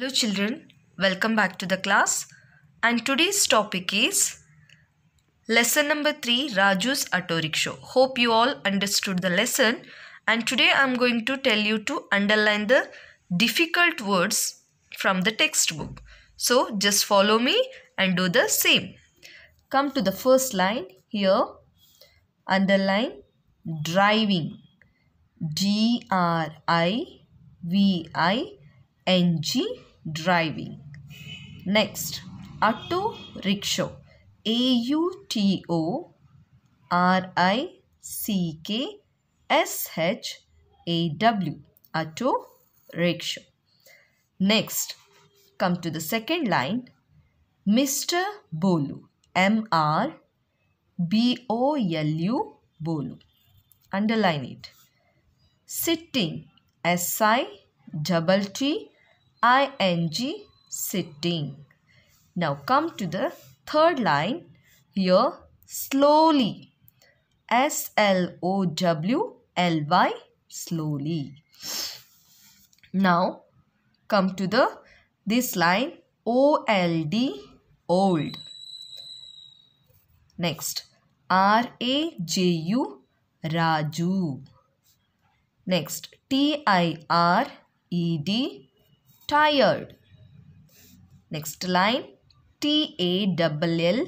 Hello children, welcome back to the class and today's topic is lesson number 3 Raju's auto rickshaw. Hope you all understood the lesson and today I am going to tell you to underline the difficult words from the textbook. So just follow me and do the same. Come to the first line here underline driving D R I V I N G driving. Next, auto rickshaw. A U T O R I C K S H A W. Auto rickshaw. Next, come to the second line. Mr. Bolu. M R B O L U. Bolu. Underline it. Sitting. S I double T ing sitting. Now come to the third line here slowly S L O W L Y slowly. Now come to the this line O L D old. Next R A J U Raju. Next T I R E D tired. Next line L,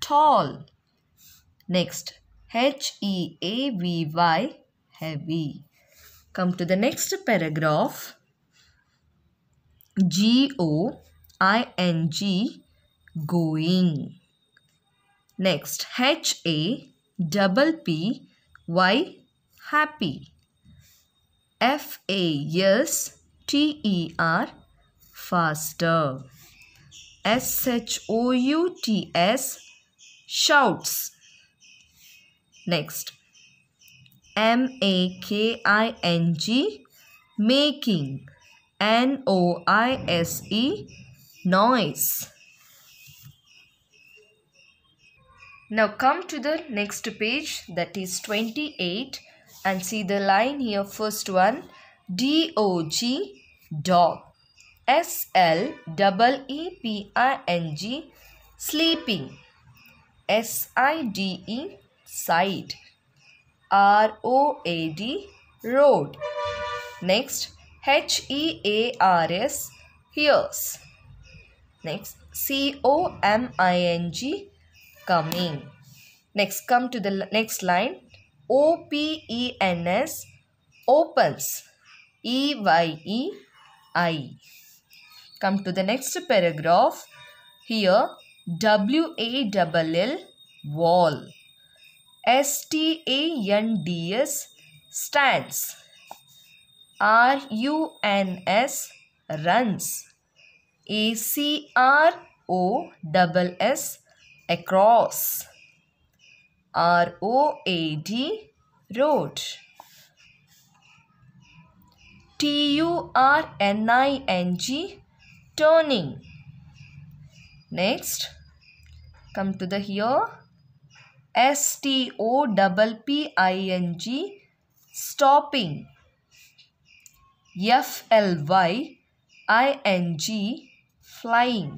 tall. Next H E A V Y heavy. Come to the next paragraph. G O I N G going. Next H A double P Y happy. T E R faster. S-H-O-U-T-S shouts. Next. M-A-K-I-N-G making. N-O-I-S-E noise. Now come to the next page that is 28 and see the line here first one D-O-G dog S L double E P I N G sleeping S I D E side R O A D road next H E A R S hears next C O M I N G coming next come to the next line O P E N S opens E Y E I Come to the next paragraph. Here, W A double L wall. S T A N D S stands. R U N S runs. A C R O double S across. R O A D road. T U R N I N G turning. Next, come to the here. S T O double P I N G. stopping. F-L-Y-I-N-G, flying.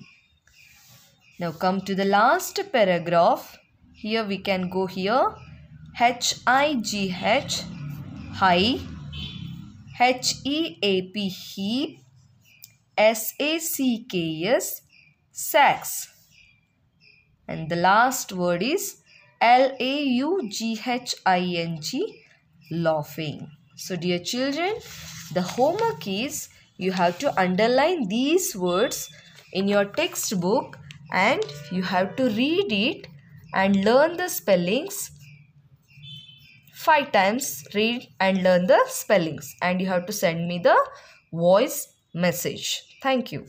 Now come to the last paragraph. Here we can go here. H-I-G-H, high. H-E-A-P, heap S A C K S sacks. And the last word is L A U G H I N G laughing. So dear children, the homework is you have to underline these words in your textbook and you have to read it and learn the spellings five times read and learn the spellings and you have to send me the voice message Thank you.